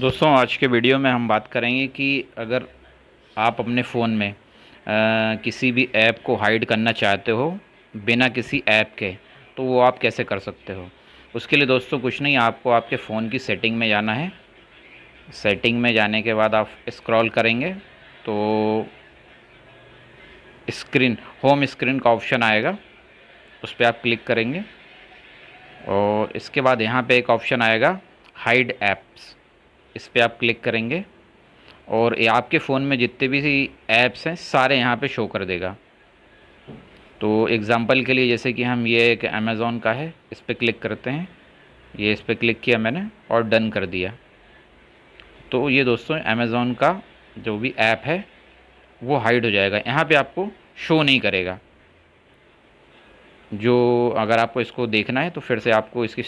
दोस्तों आज के वीडियो में हम बात करेंगे कि अगर आप अपने फ़ोन में आ, किसी भी ऐप को हाइड करना चाहते हो बिना किसी ऐप के तो वो आप कैसे कर सकते हो उसके लिए दोस्तों कुछ नहीं आपको आपके फ़ोन की सेटिंग में जाना है सेटिंग में जाने के बाद आप स्क्रॉल करेंगे तो स्क्रीन होम स्क्रीन का ऑप्शन आएगा उस पर आप क्लिक करेंगे और इसके बाद यहाँ पे एक ऑप्शन आएगा हाइड ऐप्स इस पर आप क्लिक करेंगे और ये आपके फ़ोन में जितने भी ऐप्स हैं सारे यहाँ पे शो कर देगा तो एग्ज़ाम्पल के लिए जैसे कि हम ये एक अमेज़ोन का है इस पर क्लिक करते हैं ये इस पर क्लिक किया मैंने और डन कर दिया तो ये दोस्तों अमेज़ोन का जो भी ऐप है वो हाइड हो जाएगा यहाँ पे आपको शो नहीं करेगा जो अगर आपको इसको देखना है तो फिर से आपको इसकी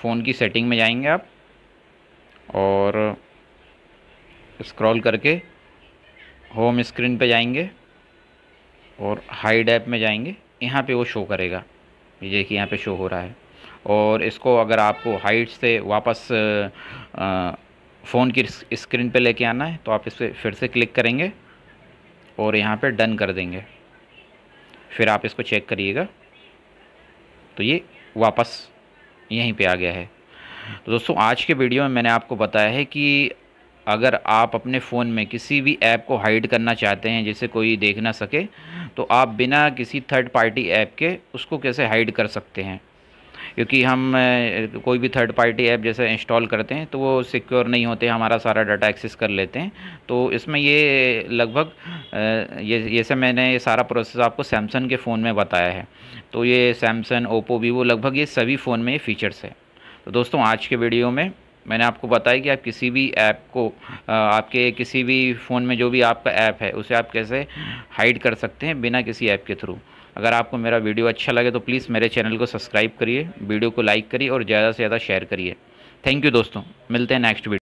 फ़ोन की सेटिंग में जाएंगे आप और स्क्रॉल करके होम स्क्रीन पे जाएंगे और हाइड ऐप में जाएंगे यहाँ पे वो शो करेगा ये देखिए यहाँ पे शो हो रहा है और इसको अगर आपको हाइट से वापस फ़ोन की स्क्रीन पे लेके आना है तो आप इस पर फिर से क्लिक करेंगे और यहाँ पे डन कर देंगे फिर आप इसको चेक करिएगा तो ये वापस यहीं पे आ गया है तो दोस्तों आज के वीडियो में मैंने आपको बताया है कि अगर आप अपने फ़ोन में किसी भी ऐप को हाइड करना चाहते हैं जिसे कोई देख ना सके तो आप बिना किसी थर्ड पार्टी ऐप के उसको कैसे हाइड कर सकते हैं क्योंकि हम कोई भी थर्ड पार्टी ऐप जैसे इंस्टॉल करते हैं तो वो सिक्योर नहीं होते हमारा सारा डाटा एक्सेस कर लेते हैं तो इसमें ये लगभग ये जैसे मैंने ये सारा प्रोसेस आपको सैमसंग के फ़ोन में बताया है तो ये सैमसंग ओप्पो वीवो लगभग ये सभी फ़ोन में ये फ़ीचर्स है तो दोस्तों आज के वीडियो में मैंने आपको बताया कि आप किसी भी ऐप को आपके किसी भी फ़ोन में जो भी आपका ऐप है उसे आप कैसे हाइड कर सकते हैं बिना किसी ऐप के थ्रू अगर आपको मेरा वीडियो अच्छा लगे तो प्लीज़ मेरे चैनल को सब्सक्राइब करिए वीडियो को लाइक करिए और ज़्यादा से ज़्यादा शेयर करिए थैंक यू दोस्तों मिलते हैं नेक्स्ट वीडियो